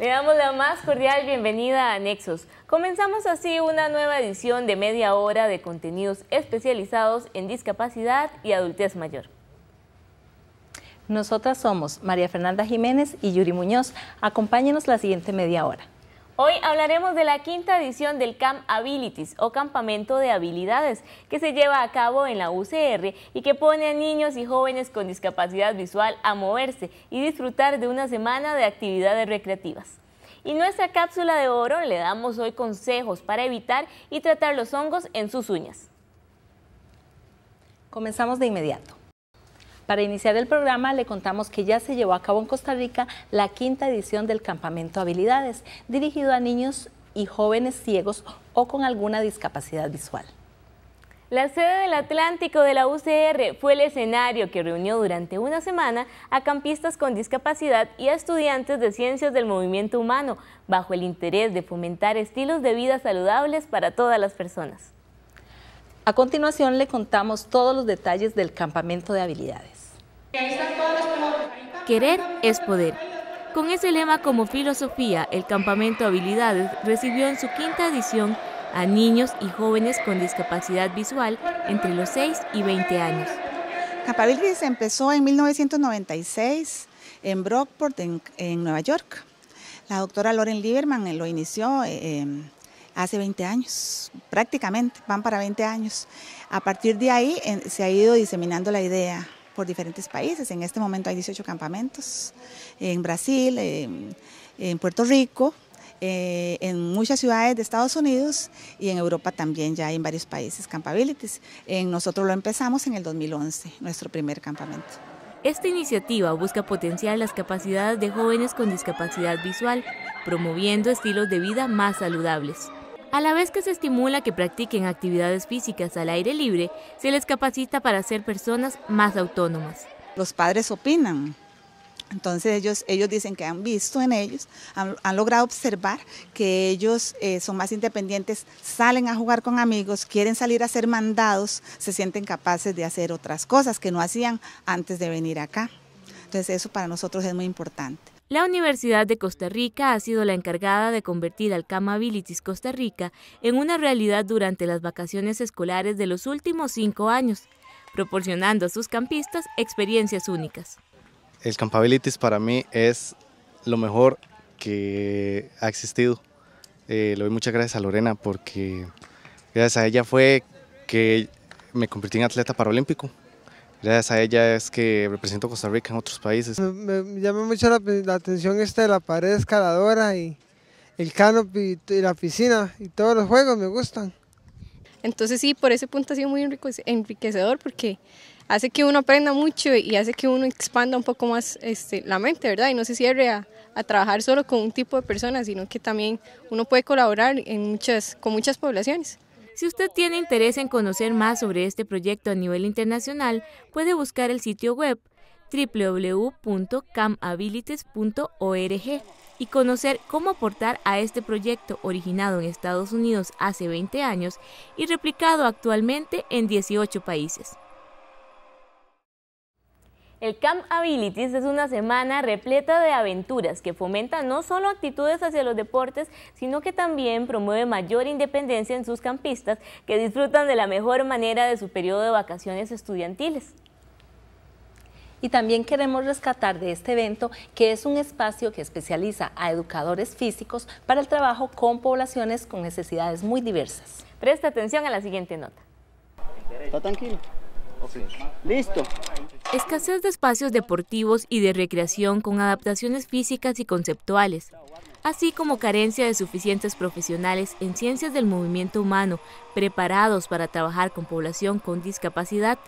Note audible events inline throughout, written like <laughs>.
Le damos la más cordial bienvenida a Nexos. Comenzamos así una nueva edición de media hora de contenidos especializados en discapacidad y adultez mayor. Nosotras somos María Fernanda Jiménez y Yuri Muñoz. Acompáñenos la siguiente media hora. Hoy hablaremos de la quinta edición del Camp Abilities o Campamento de Habilidades que se lleva a cabo en la UCR y que pone a niños y jóvenes con discapacidad visual a moverse y disfrutar de una semana de actividades recreativas. Y nuestra cápsula de oro le damos hoy consejos para evitar y tratar los hongos en sus uñas. Comenzamos de inmediato. Para iniciar el programa le contamos que ya se llevó a cabo en Costa Rica la quinta edición del Campamento Habilidades, dirigido a niños y jóvenes ciegos o con alguna discapacidad visual. La sede del Atlántico de la UCR fue el escenario que reunió durante una semana a campistas con discapacidad y a estudiantes de ciencias del movimiento humano, bajo el interés de fomentar estilos de vida saludables para todas las personas. A continuación le contamos todos los detalles del campamento de habilidades. Querer es poder. Con ese lema como filosofía, el Campamento Habilidades recibió en su quinta edición a niños y jóvenes con discapacidad visual entre los 6 y 20 años. Capabilities empezó en 1996 en Brockport, en, Nueva York. La doctora Loren Lieberman eh, lo inició eh, em, hace 20 años, prácticamente, van para 20 años. A partir de ahí se ha ido diseminando la idea por diferentes países. En este momento hay 18 campamentos en Brasil, en, Puerto Rico, eh, en muchas ciudades de Estados Unidos y en Europa también ya hay en varios países campabilities. nosotros lo empezamos en el 2011, nuestro primer campamento. Esta iniciativa busca potenciar las capacidades de jóvenes con discapacidad visual, promoviendo estilos de vida más saludables. A la vez que se estimula que practiquen actividades físicas al aire libre, se les capacita para ser personas más autónomas. Los padres opinan, entonces ellos, ellos dicen que han visto en ellos, han, logrado observar que ellos eh, son más independientes, salen a jugar con amigos, quieren salir a ser mandados, se sienten capaces de hacer otras cosas que no hacían antes de venir acá. Entonces eso para nosotros es muy importante. La Universidad de Costa Rica ha sido la encargada de convertir al Campabilitys Costa Rica en una realidad durante las vacaciones escolares de los últimos cinco años, proporcionando a sus campistas experiencias únicas. El Campabilitys para mí es lo mejor que ha existido. Eh, le doy muchas gracias a Lorena porque gracias a ella fue que me convertí en atleta paralímpico. Gracias a ella es que represento Costa Rica en otros países. Me, llama mucho la, atención esta de la pared escaladora y el canopy y, la piscina y todos los juegos me gustan. Entonces sí, por ese punto ha sido muy enriquecedor porque hace que uno aprenda mucho y hace que uno expanda un poco más este, la mente, ¿verdad? Y no se cierre a, a, trabajar solo con un tipo de personas, sino que también uno puede colaborar en muchas, con muchas poblaciones. Si usted tiene interés en conocer más sobre este proyecto a nivel internacional, puede buscar el sitio web www.camabilities.org y conocer cómo aportar a este proyecto originado en Estados Unidos hace 20 años y replicado actualmente en 18 países. El Camp Abilities es una semana repleta de aventuras que fomenta no solo actitudes hacia los deportes, sino que también promueve mayor independencia en sus campistas que disfrutan de la mejor manera de su periodo de vacaciones estudiantiles. Y también queremos rescatar de este evento que es un espacio que especializa a educadores físicos para el trabajo con poblaciones con necesidades muy diversas. Presta atención a la siguiente nota. Está tranquilo. Listo. Escasez de espacios deportivos y de recreación con adaptaciones físicas y conceptuales, así como carencia de suficientes profesionales en ciencias del movimiento humano preparados para trabajar con población con discapacidad.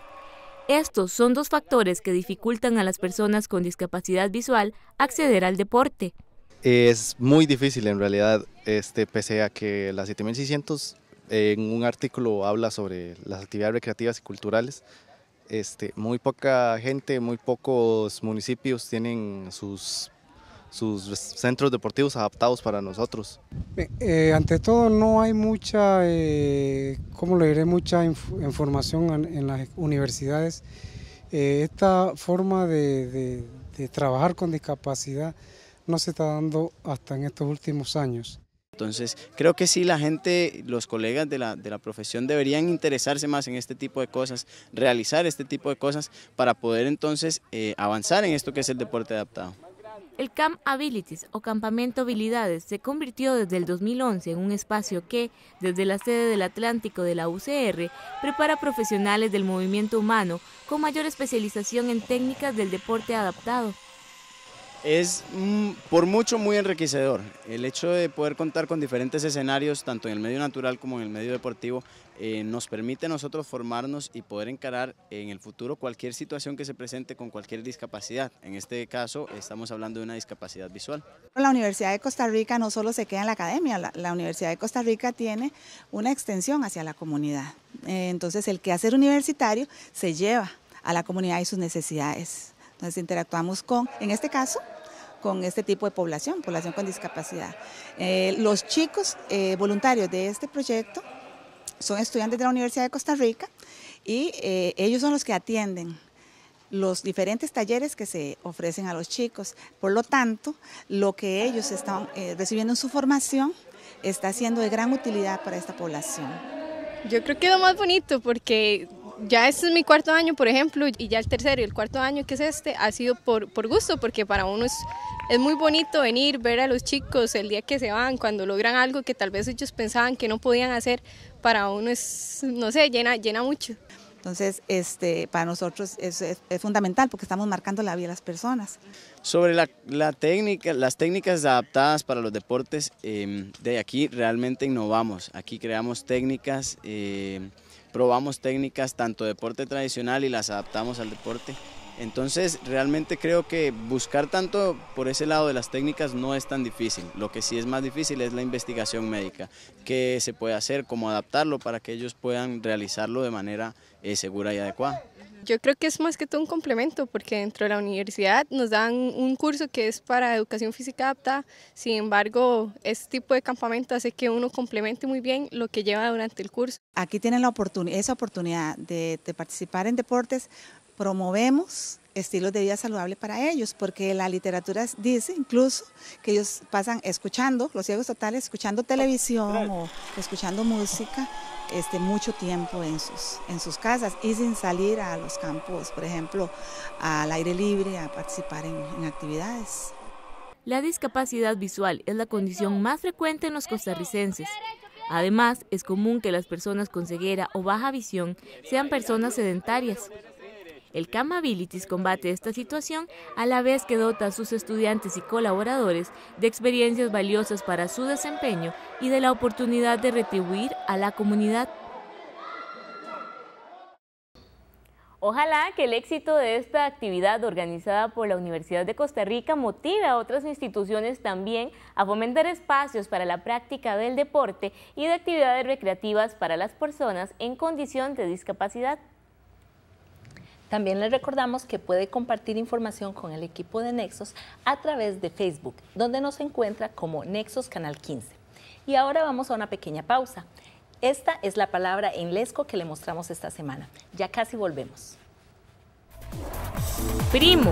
Estos son dos factores que dificultan a las personas con discapacidad visual acceder al deporte. Es muy difícil en realidad, este, pese a que la 7600 en un artículo habla sobre las actividades recreativas y culturales, este, muy poca gente, muy pocos municipios tienen sus, centros deportivos adaptados para nosotros. Eh, eh, ante todo no hay mucha, eh, ¿cómo diré? Mucha información en, las universidades. Eh, esta forma de trabajar con discapacidad no se está dando hasta en estos últimos años. Entonces, creo que sí la gente, los colegas de la, de la, profesión deberían interesarse más en este tipo de cosas, realizar este tipo de cosas para poder entonces eh, avanzar en esto que es el deporte adaptado. El Camp Abilities o Campamento Habilidades se convirtió desde el 2011 en un espacio que, desde la sede del Atlántico de la UCR, prepara profesionales del movimiento humano con mayor especialización en técnicas del deporte adaptado. Es mm, por mucho muy enriquecedor. El hecho de poder contar con diferentes escenarios, tanto en el medio natural como en el medio deportivo, eh, nos permite a nosotros formarnos y poder encarar en el futuro cualquier situación que se presente con cualquier discapacidad. En este caso estamos hablando de una discapacidad visual. La Universidad de Costa Rica no solo se queda en la academia, la, Universidad de Costa Rica tiene una extensión hacia la comunidad. Eh, entonces el quehacer universitario se lleva a la comunidad y sus necesidades. Entonces interactuamos con, en este caso, con este tipo de población, población con discapacidad. Eh, los chicos eh, voluntarios de este proyecto son estudiantes de la Universidad de Costa Rica y eh, ellos son los que atienden los diferentes talleres que se ofrecen a los chicos. Por lo tanto, lo que ellos están recibiendo en su formación está siendo de gran utilidad para esta población. Yo creo que es lo más bonito porque ya este es mi cuarto año, por ejemplo, y ya el tercero y el cuarto año, que es este, ha sido por, gusto, porque para uno es, muy bonito venir, ver a los chicos el día que se van, cuando logran algo que tal vez ellos pensaban que no podían hacer, para uno es, no sé, llena, llena mucho. Entonces, este, para nosotros es, fundamental porque estamos marcando la vida de las personas. Sobre la, técnica, las técnicas adaptadas para los deportes, em, de aquí realmente innovamos. Aquí creamos técnicas, em, probamos técnicas, tanto deporte tradicional y las adaptamos al deporte entonces, realmente creo que buscar tanto por ese lado de las técnicas no es tan difícil. Lo que sí es más difícil es la investigación médica, qué se puede hacer, cómo adaptarlo para que ellos puedan realizarlo de manera eh, segura y adecuada. Yo creo que es más que todo un complemento, porque dentro de la universidad nos dan un curso que es para educación física apta, sin embargo, este tipo de campamento hace que uno complemente muy bien lo que lleva durante el curso. Aquí tienen la esa oportunidad de participar en deportes promovemos estilos de vida saludable para ellos, porque la literatura dice incluso que ellos pasan escuchando, los ciegos totales, escuchando televisión o escuchando música este, mucho tiempo en sus, en sus casas y sin salir a los campos, por ejemplo, al aire libre, a participar en, en actividades. La discapacidad visual es la condición más frecuente en los costarricenses. Además, es común que las personas con ceguera o baja visión sean personas sedentarias, el Camabilities combate esta situación a la vez que dota a sus estudiantes y colaboradores de experiencias valiosas para su desempeño y de la oportunidad de retribuir a la comunidad. Ojalá que el éxito de esta actividad organizada por la Universidad de Costa Rica motive a otras instituciones también a fomentar espacios para la práctica del deporte y de actividades recreativas para las personas en condición de discapacidad. También le recordamos que puede compartir información con el equipo de Nexos a través de Facebook, donde nos encuentra como Nexos Canal 15. Y ahora vamos a una pequeña pausa. Esta es la palabra en lesco que le mostramos esta semana. Ya casi volvemos. Primo.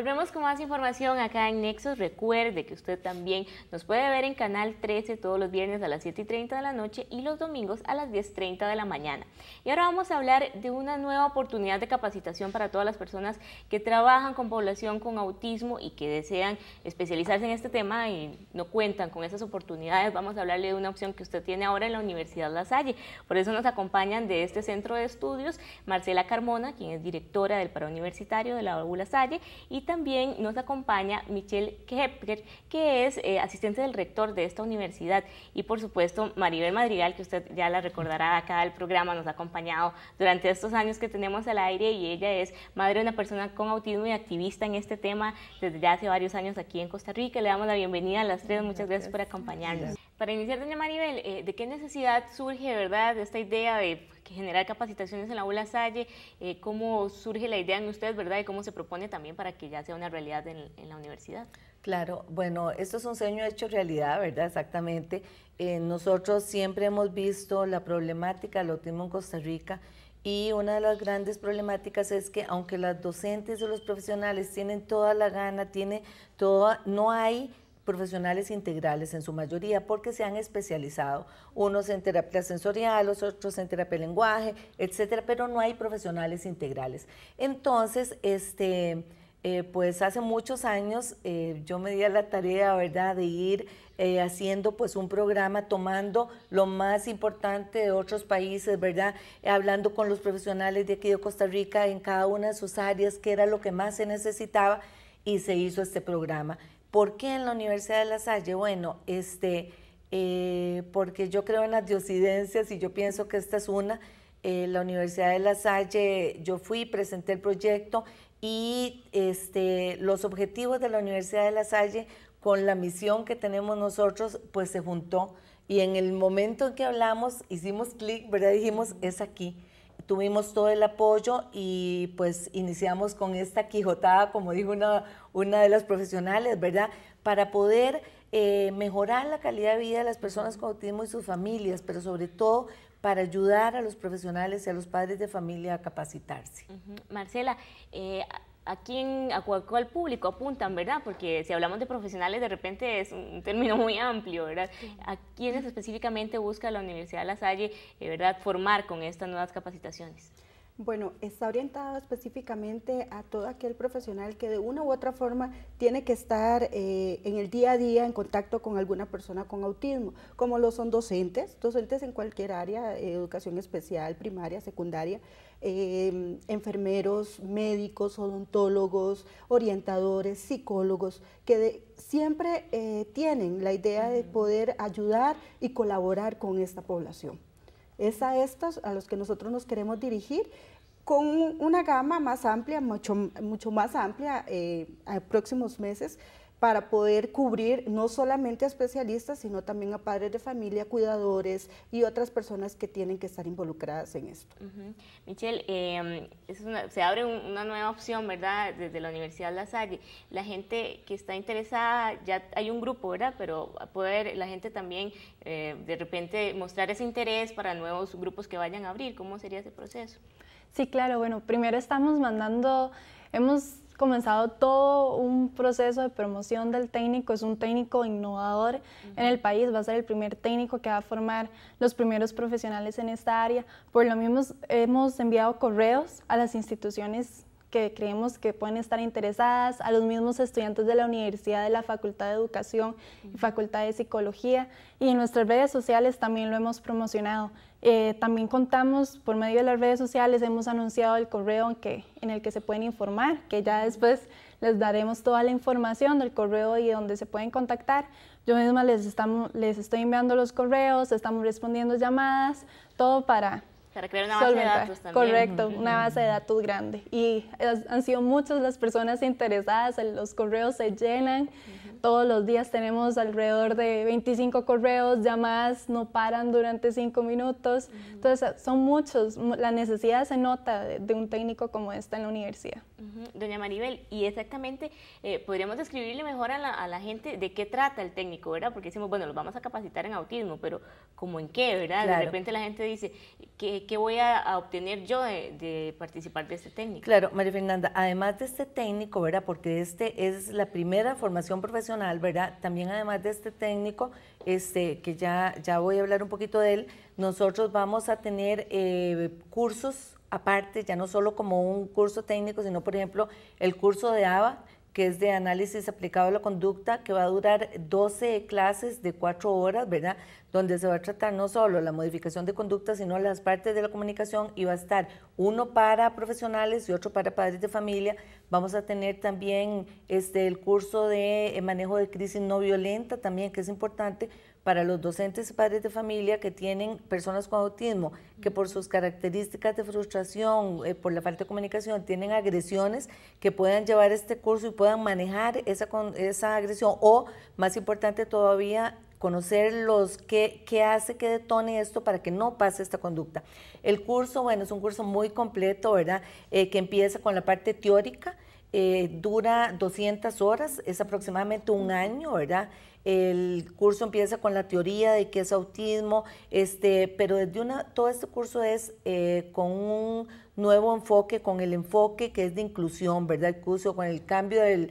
Volvemos con más información acá en Nexos. Recuerde que usted también nos puede ver en Canal 13 todos los viernes a las 7 y 30 de la noche y los domingos a las 10.30 de la mañana. Y ahora vamos a hablar de una nueva oportunidad de capacitación para todas las personas que trabajan con población con autismo y que desean especializarse en este tema y no cuentan con esas oportunidades. Vamos a hablarle de una opción que usted tiene ahora en la Universidad La Salle. Por eso nos acompañan de este centro de estudios Marcela Carmona, quien es directora del Paro Universitario de la La Salle, y también nos acompaña Michelle Kepker, que es eh, asistente del rector de esta universidad. Y por supuesto, Maribel Madrigal, que usted ya la recordará acá del programa, nos ha acompañado durante estos años que tenemos al aire y ella es madre de una persona con autismo y activista en este tema desde ya hace varios años aquí en Costa Rica. Le damos la bienvenida a las tres. Muchas gracias, por acompañarnos. Para iniciar, doña Maribel, eh, ¿de qué necesidad surge, verdad, esta idea de generar capacitaciones en la ULA Salle? Eh, ¿Cómo surge la idea en ustedes, verdad, y cómo se propone también para que ya sea una realidad en, la universidad? Claro, bueno, esto es un sueño hecho realidad, ¿verdad? Exactamente. Eh, nosotros siempre hemos visto la problemática lo tenemos en Costa Rica y una de las grandes problemáticas es que aunque las docentes o los profesionales tienen toda la gana, tiene toda, no hay profesionales integrales en su mayoría, porque se han especializado, unos en terapia sensorial, los otros en terapia lenguaje, etcétera, pero no hay profesionales integrales. Entonces, este, eh, pues hace muchos años eh, yo me di a la tarea, ¿verdad?, de ir eh, haciendo pues un programa, tomando lo más importante de otros países, ¿verdad?, hablando con los profesionales de aquí de Costa Rica en cada una de sus áreas, que era lo que más se necesitaba y se hizo este programa. ¿Por qué en la Universidad de La Salle? Bueno, este, eh, porque yo creo en las diosidencias y yo pienso que esta es una. Eh, la Universidad de La Salle, yo fui, presenté el proyecto y este, los objetivos de la Universidad de La Salle con la misión que tenemos nosotros, pues se juntó. Y en el momento en que hablamos, hicimos clic, ¿verdad? Dijimos, es aquí tuvimos todo el apoyo y pues iniciamos con esta quijotada, como dijo una, una de las profesionales, ¿verdad? Para poder eh, mejorar la calidad de vida de las personas con autismo y sus familias, pero sobre todo para ayudar a los profesionales y a los padres de familia a capacitarse. Marcela, eh, ¿A quién, a cuál, público apuntan, verdad? Porque si hablamos de profesionales, de repente es un <laughs> término muy amplio, ¿verdad? ¿A quiénes específicamente busca la Universidad de La Salle, eh, ¿verdad?, formar con estas nuevas capacitaciones. Bueno, está orientado específicamente a todo aquel profesional que de una u otra forma tiene que estar eh, en el día a día en contacto con alguna persona con autismo, como lo son docentes, docentes en cualquier área, eh, educación especial, primaria, secundaria, em, enfermeros, médicos, odontólogos, orientadores, psicólogos, que siempre eh, tienen la idea de poder ayudar y colaborar con esta población. Es a estos a los que nosotros nos queremos dirigir con una gama más amplia, mucho, mucho más amplia eh, a próximos meses para poder cubrir no solamente a especialistas, sino también a padres de familia, cuidadores y otras personas que tienen que estar involucradas en esto. Michelle, em, se abre una nueva opción, ¿verdad? Desde la Universidad La Salle. La gente que está interesada, ya hay un grupo, ¿verdad? Pero poder la gente también eh, de repente mostrar ese interés para nuevos grupos que vayan a abrir, ¿cómo sería ese proceso? Sí, claro, bueno, primero estamos mandando, hemos comenzado todo un proceso de promoción del técnico. Es un técnico innovador en el país, va a ser el primer técnico que va a formar los primeros profesionales en esta área. Por lo mismo hemos enviado correos a las instituciones que creemos que pueden estar interesadas, a los mismos estudiantes de la universidad, de la Facultad de Educación y Facultad de Psicología, y en nuestras redes sociales también lo hemos promocionado. Eh, también contamos por medio de las redes sociales, hemos anunciado el correo en, que, en el que se pueden informar, que ya después les daremos toda la información del correo y donde se pueden contactar. Yo misma les, estamos, les estoy enviando los correos, estamos respondiendo llamadas, todo para para crear una base de datos también. Correcto, una base de datos grande. Y han sido muchas las personas interesadas, los correos se llenan. Todos los días tenemos alrededor de 25 correos, llamadas no paran durante 5 minutos. Entonces, son muchos. La necesidad se nota de, un técnico como este en la universidad. Doña Maribel, y exactamente, eh, podríamos describirle mejor a la, gente de qué trata el técnico, ¿verdad? Porque decimos, bueno, los vamos a capacitar en autismo, pero ¿como en qué, verdad? De repente la gente dice, ¿qué, ¿qué voy a, obtener yo de, participar de este técnico? Claro, María Fernanda, además de este técnico, ¿verdad? Porque este es la primera formación profesional, ¿verdad? También además de este técnico, este, que ya, ya voy a hablar un poquito de él, nosotros vamos a tener eh, cursos aparte, ya no solo como un curso técnico, sino por ejemplo el curso de ABA, que es de análisis aplicado a la conducta, que va a durar 12 clases de 4 horas, ¿verdad? Donde se va a tratar no solo la modificación de conducta, sino las partes de la comunicación y va a estar uno para profesionales y otro para padres de familia. Vamos a tener también este, el curso de eh, manejo de crisis no violenta, también que es importante para los docentes y padres de familia que tienen personas con autismo, que por sus características de frustración, eh, por la falta de comunicación, tienen agresiones, que puedan llevar este curso y puedan manejar esa, esa agresión. O, más importante todavía, conocer los qué, qué hace que detone esto para que no pase esta conducta. El curso, bueno, es un curso muy completo, ¿verdad? Eh, que empieza con la parte teórica, eh, dura 200 horas, es aproximadamente un año, ¿verdad? el curso empieza con la teoría de qué es autismo, este, pero desde una, todo este curso es eh, con un nuevo enfoque, con el enfoque que es de inclusión, ¿verdad? El curso, con el cambio del,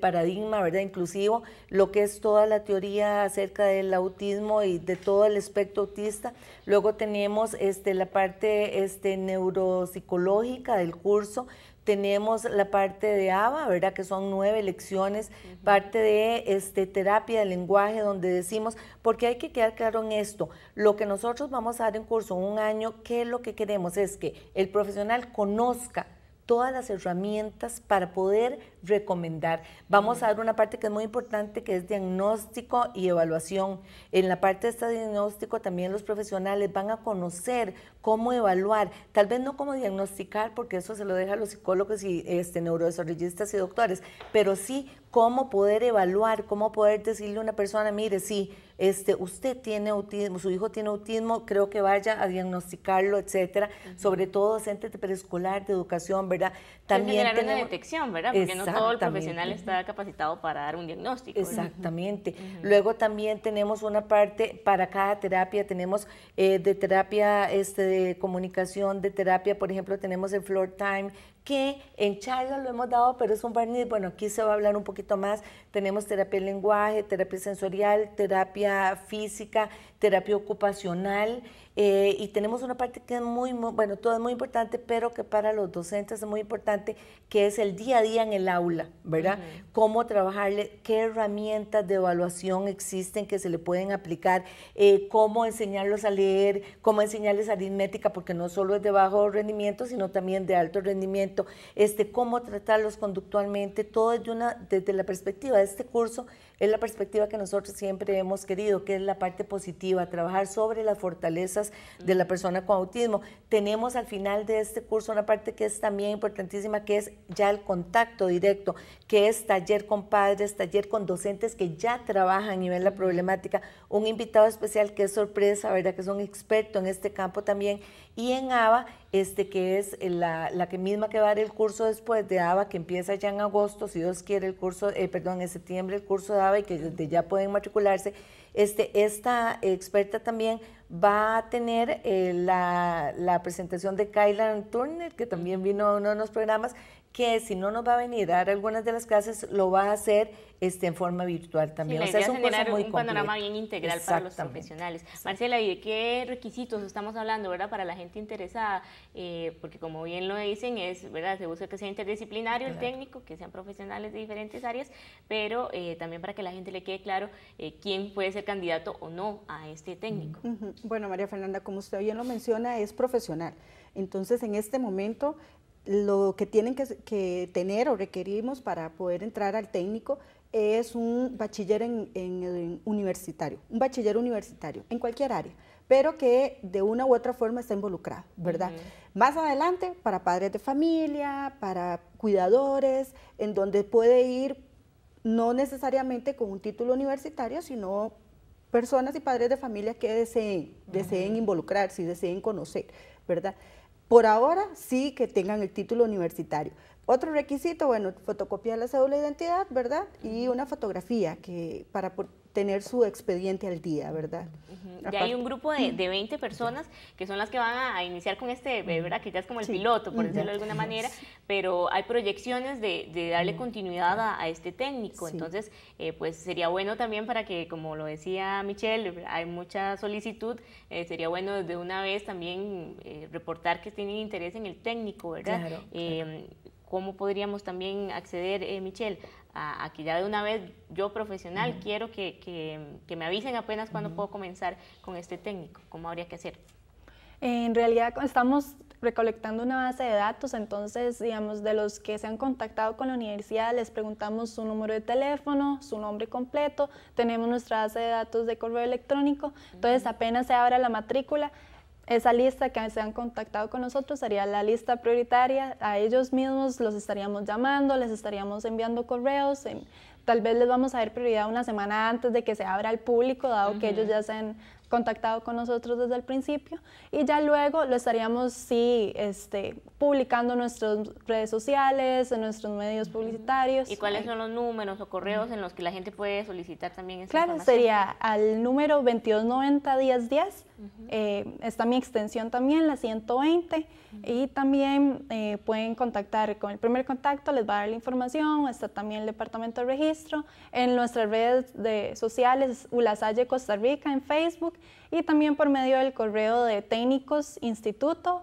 paradigma, ¿verdad? Inclusivo, lo que es toda la teoría acerca del autismo y de todo el espectro autista. Luego tenemos este, la parte este, neuropsicológica del curso, tenemos la parte de ABA, ¿verdad? Que son nueve lecciones, parte de este, terapia de lenguaje, donde decimos, porque hay que quedar claro en esto, lo que nosotros vamos a dar en curso un año, ¿qué es lo que queremos? Es que el profesional conozca todas las herramientas para poder recomendar. Vamos a dar una parte que es muy importante, que es diagnóstico y evaluación. En la parte de este diagnóstico también los profesionales van a conocer cómo evaluar, tal vez no cómo diagnosticar, porque eso se lo deja a los psicólogos y este, neurodesarrollistas y doctores, pero sí cómo poder evaluar, cómo poder decirle a una persona, mire, sí, este, usted tiene autismo, su hijo tiene autismo, creo que vaya a diagnosticarlo, etcétera. Sobre todo docentes de preescolar, de educación, ¿verdad? También generar una detección, ¿verdad? Porque no todo el profesional está capacitado para dar un diagnóstico. Exactamente. Luego también tenemos una parte para cada terapia, tenemos eh, de terapia este, de comunicación, de terapia, por ejemplo, tenemos el floor time, que en charla lo hemos dado, pero es un barniz. Bueno, aquí se va a hablar un poquito más. Tenemos terapia de lenguaje, terapia sensorial, terapia física, terapia ocupacional, eh, y tenemos una parte que es muy, bueno, todo es muy importante, pero que para los docentes es muy importante, que es el día a día en el aula, ¿verdad? Cómo trabajarle, qué herramientas de evaluación existen que se le pueden aplicar, eh, cómo enseñarlos a leer, cómo enseñarles aritmética, porque no solo es de bajo rendimiento, sino también de alto rendimiento, este, cómo tratarlos conductualmente, todo desde, una, desde la perspectiva de este curso es la perspectiva que nosotros siempre hemos querido, que es la parte positiva, trabajar sobre las fortalezas de la persona con autismo. Tenemos al final de este curso una parte que es también importantísima, que es ya el contacto directo, que es taller con padres, taller con docentes que ya trabajan a nivel la problemática, un invitado especial que es sorpresa, ¿verdad? Que es un experto en este campo también y en ABA, este, que es eh, la, que misma que va a dar el curso después de ABA, que empieza ya en agosto, si Dios quiere, el curso, eh, perdón, en septiembre el curso de ABA y que ya pueden matricularse. Este, esta experta también va a tener eh, la, presentación de Kylan Turner, que también vino a uno de los programas, que si no nos va a venir a dar algunas de las clases, lo va a hacer este, en forma virtual también. o sea, es un panorama bien integral para los profesionales. Marcela, ¿y de qué requisitos estamos hablando, verdad, para la gente interesada? Eh, porque como bien lo dicen, es, verdad, se busca que sea interdisciplinario el técnico, que sean profesionales de diferentes áreas, pero eh, también para que la gente le quede claro eh, quién puede ser candidato o no a este técnico. Bueno, María Fernanda, como usted bien lo menciona, es profesional. Entonces, en este momento lo que tienen que, tener o requerimos para poder entrar al técnico es un bachiller en, universitario, un bachiller universitario en cualquier área, pero que de una u otra forma está involucrado, ¿verdad? Más adelante, para padres de familia, para cuidadores, en donde puede ir no necesariamente con un título universitario, sino personas y padres de familia que deseen, deseen involucrarse y deseen conocer, ¿verdad? Por ahora sí que tengan el título universitario. Otro requisito, bueno, fotocopia de la cédula de identidad, ¿verdad? Y una fotografía que para tener su expediente al día, ¿verdad? Ya hay un grupo de, de, 20 personas que son las que van a, iniciar con este, ¿verdad? Que ya es como el piloto, por decirlo de alguna manera, pero hay proyecciones de, de darle continuidad a, este técnico. Entonces, eh, pues sería bueno también para que, como lo decía Michelle, hay mucha solicitud, eh, sería bueno de una vez también eh, reportar que tienen interés en el técnico, ¿verdad? ¿Cómo podríamos también acceder, Michelle, a, que ya de una vez yo profesional quiero que, que, me avisen apenas cuando puedo comenzar con este técnico? ¿Cómo habría que hacer? En realidad estamos recolectando una base de datos, entonces, digamos, de los que se han contactado con la universidad, les preguntamos su número de teléfono, su nombre completo, tenemos nuestra base de datos de correo electrónico, entonces apenas se abra la matrícula, esa lista que se han contactado con nosotros sería la lista prioritaria. A ellos mismos los estaríamos llamando, les estaríamos enviando correos. Em, tal vez les vamos a dar prioridad una semana antes de que se abra al público, dado que ellos ya se han contactado con nosotros desde el principio y ya luego lo estaríamos sí este, publicando en nuestras redes sociales, en nuestros medios publicitarios. ¿Y cuáles son los números o correos en los que la gente puede solicitar también esta Claro, sería al número 2290 1010, eh, está mi extensión también, la 120 y también eh, pueden contactar con el primer contacto, les va a dar la información, está también el departamento de registro, en nuestras redes de, sociales, Ulasalle Costa Rica, en Facebook, y también por medio del correo de técnicosinstituto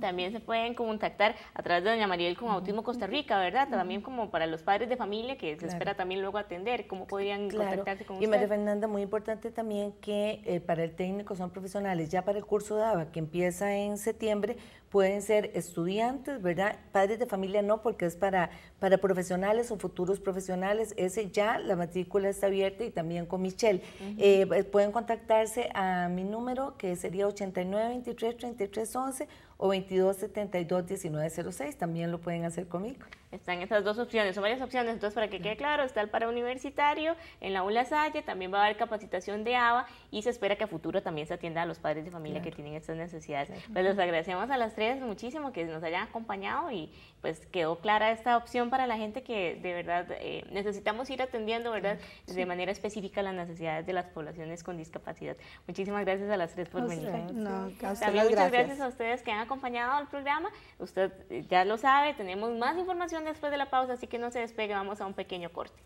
También se pueden contactar a través de Doña Mariel con Autismo Costa Rica, ¿verdad? También como para los padres de familia que se espera también luego atender, ¿cómo podrían contactarse con ustedes? Y María Fernanda, muy importante también que eh, para el técnico son profesionales, ya para el curso DABA que empieza en septiembre, pueden ser estudiantes, ¿verdad? Padres de familia no, porque es para, para profesionales o futuros profesionales. Ese ya, la matrícula está abierta y también con Michelle. Eh, pueden contactarse a mi número que sería 89-23-3311 o 2272-1906, también lo pueden hacer conmigo. Están estas dos opciones, son varias opciones, entonces para que quede claro, está el para universitario, en la ULA Salle, también va a haber capacitación de ABA y se espera que a futuro también se atienda a los padres de familia que tienen estas necesidades. Pues les agradecemos a las tres muchísimo que nos hayan acompañado y pues quedó clara esta opción para la gente que de verdad eh, necesitamos ir atendiendo, ¿verdad? De manera específica las necesidades de las poblaciones con discapacidad. Muchísimas gracias a las tres por venir. también muchas gracias. gracias a ustedes que han acompañado al programa. Usted eh, ya lo sabe, tenemos más información después de la pausa, así que no se despegue, vamos a un pequeño corte.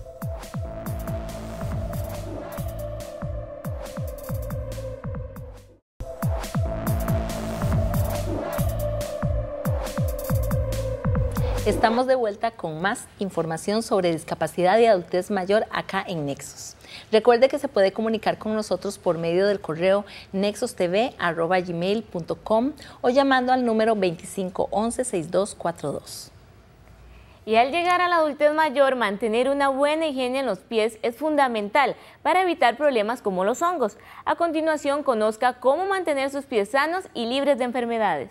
Estamos de vuelta con más información sobre discapacidad y adultez mayor acá en Nexos. Recuerde que se puede comunicar con nosotros por medio del correo nexostv.com o llamando al número 2511-6242. Y al llegar a la adultez mayor, mantener una buena higiene en los pies es fundamental para evitar problemas como los hongos. A continuación, conozca cómo mantener sus pies sanos y libres de enfermedades.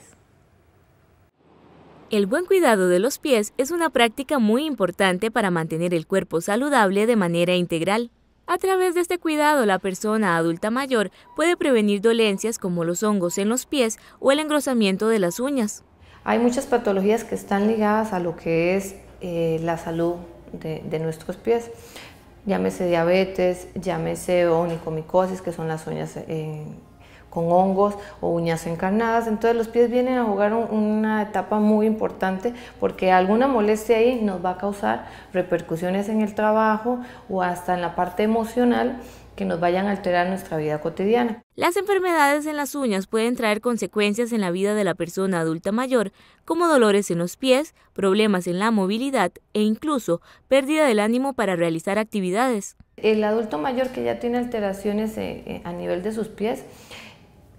El buen cuidado de los pies es una práctica muy importante para mantener el cuerpo saludable de manera integral. A través de este cuidado, la persona adulta mayor puede prevenir dolencias como los hongos en los pies o el engrosamiento de las uñas. Hay muchas patologías que están ligadas a lo que es eh, la salud de, nuestros pies. Llámese diabetes, llámese onicomicosis, que son las uñas eh, con hongos o uñas encarnadas. Entonces los pies vienen a jugar una etapa muy importante porque alguna molestia ahí nos va a causar repercusiones en el trabajo o hasta en la parte emocional que nos vayan a alterar nuestra vida cotidiana. Las enfermedades en las uñas pueden traer consecuencias en la vida de la persona adulta mayor, como dolores en los pies, problemas en la movilidad e incluso pérdida del ánimo para realizar actividades. El adulto mayor que ya tiene alteraciones eh, eh, a nivel de sus pies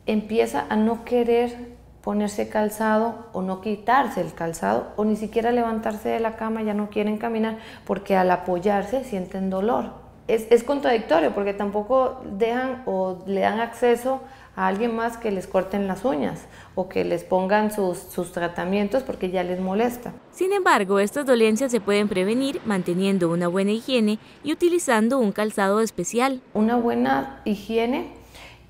empieza a no querer ponerse calzado o no quitarse el calzado o ni siquiera levantarse de la cama, ya no quieren caminar porque al apoyarse sienten dolor. Es, contradictorio porque tampoco dejan o le dan acceso a alguien más que les corten las uñas o que les pongan sus, tratamientos porque ya les molesta. Sin embargo, estas dolencias se pueden prevenir manteniendo una buena higiene y utilizando un calzado especial. Una buena higiene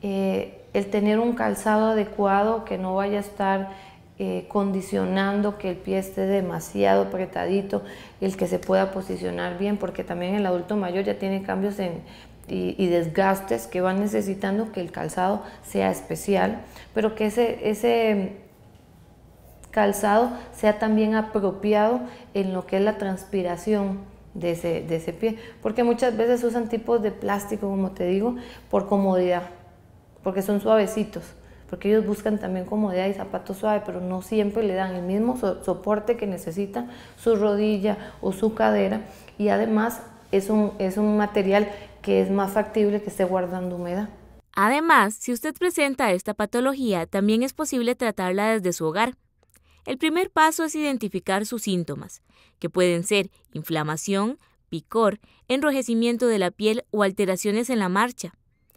eh, el tener un calzado adecuado que no vaya a estar eh, condicionando que el pie esté demasiado apretadito, el que se pueda posicionar bien, porque también el adulto mayor ya tiene cambios en, y, desgastes que van necesitando que el calzado sea especial, pero que ese, ese calzado sea también apropiado en lo que es la transpiración. De ese, de ese pie, porque muchas veces usan tipos de plástico, como te digo, por comodidad porque son suavecitos, porque ellos buscan también comodidad y zapatos suaves, pero no siempre le dan el mismo soporte que necesita su rodilla o su cadera y además es un, es un material que es más factible que esté guardando humedad. Además, si usted presenta esta patología, también es posible tratarla desde su hogar. El primer paso es identificar sus síntomas, que pueden ser inflamación, picor, enrojecimiento de la piel o alteraciones en la marcha.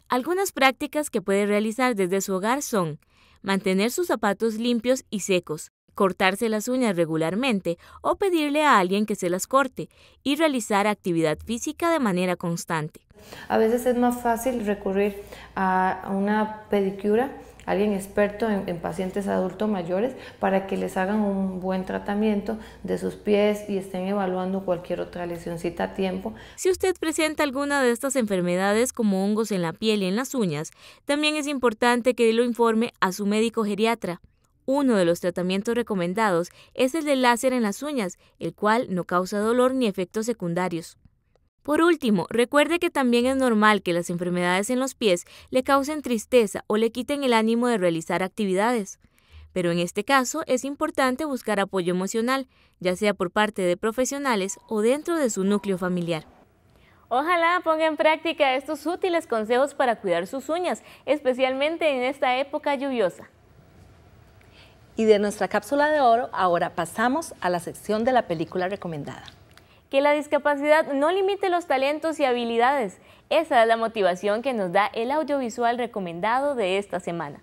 Algunas prácticas que puede realizar desde su hogar son mantener sus zapatos limpios y secos, cortarse las uñas regularmente o pedirle a alguien que se las corte y realizar actividad física de manera constante. A veces es más fácil recurrir a una pedicura alguien experto en, pacientes adultos mayores para que les hagan un buen tratamiento de sus pies y estén evaluando cualquier otra lesioncita a tiempo. Si usted presenta alguna de estas enfermedades como hongos en la piel y en las uñas, también es importante que lo informe a su médico geriatra. Uno de los tratamientos recomendados es el de láser en las uñas, el cual no causa dolor ni efectos secundarios. Por último, recuerde que también es normal que las enfermedades en los pies le causen tristeza o le quiten el ánimo de realizar actividades. Pero en este caso es importante buscar apoyo emocional, ya sea por parte de profesionales o dentro de su núcleo familiar. Ojalá ponga en práctica estos útiles consejos para cuidar sus uñas, especialmente en esta época lluviosa. Y de nuestra cápsula de oro, ahora pasamos a la sección de la película recomendada que la discapacidad no limite los talentos y habilidades. Esa es la motivación que nos da el audiovisual recomendado de esta semana.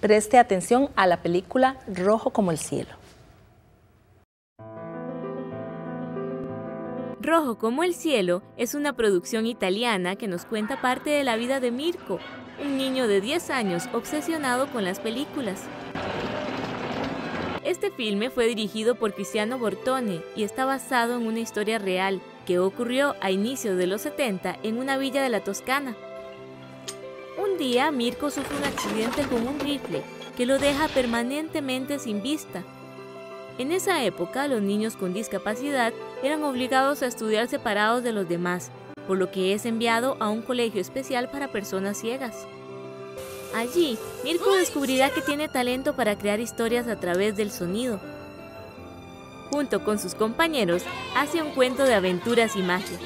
Preste atención a la película Rojo como el cielo. Rojo como el cielo es una producción italiana que nos cuenta parte de la vida de Mirko, un niño de 10 años obsesionado con las películas. Este filme fue dirigido por Cristiano Bortone y está basado en una historia real que ocurrió a inicios de los 70 en una villa de la Toscana. Un día Mirko sufre un accidente con un rifle que lo deja permanentemente sin vista. En esa época los niños con discapacidad eran obligados a estudiar separados de los demás, por lo que es enviado a un colegio especial para personas ciegas. Allí, Mirko descubrirá que tiene talento para crear historias a través del sonido. Junto con sus compañeros, hace un cuento de aventuras y magia.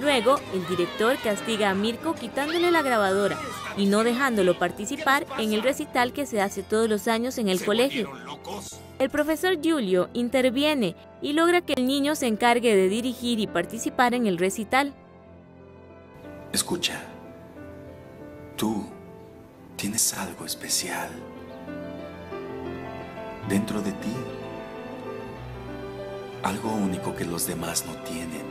Luego, el director castiga a Mirko quitándole la grabadora y no dejándolo participar en el recital que se hace todos los años en el colegio. El profesor Julio interviene y logra que el niño se encargue de dirigir y participar en el recital. Escucha, tú Tienes algo especial dentro de ti, algo único que los demás no tienen.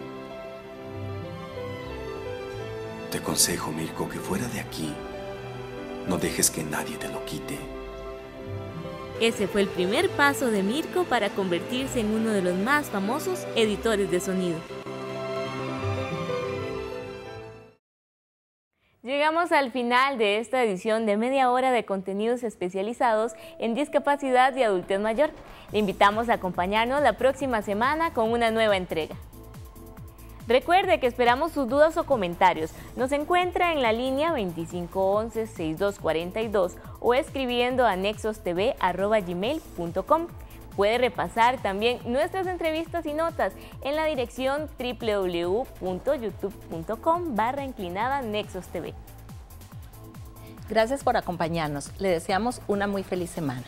Te aconsejo, Mirko, que fuera de aquí no dejes que nadie te lo quite. Ese fue el primer paso de Mirko para convertirse en uno de los más famosos editores de sonido. al final de esta edición de media hora de contenidos especializados en discapacidad y adultez mayor. Le invitamos a acompañarnos la próxima semana con una nueva entrega. Recuerde que esperamos sus dudas o comentarios. Nos encuentra en la línea 2511-6242 o escribiendo a nexostv.gmail.com. Puede repasar también nuestras entrevistas y notas en la dirección www.youtube.com barra inclinada Nexos TV. Gracias por acompañarnos. Le deseamos una muy feliz semana.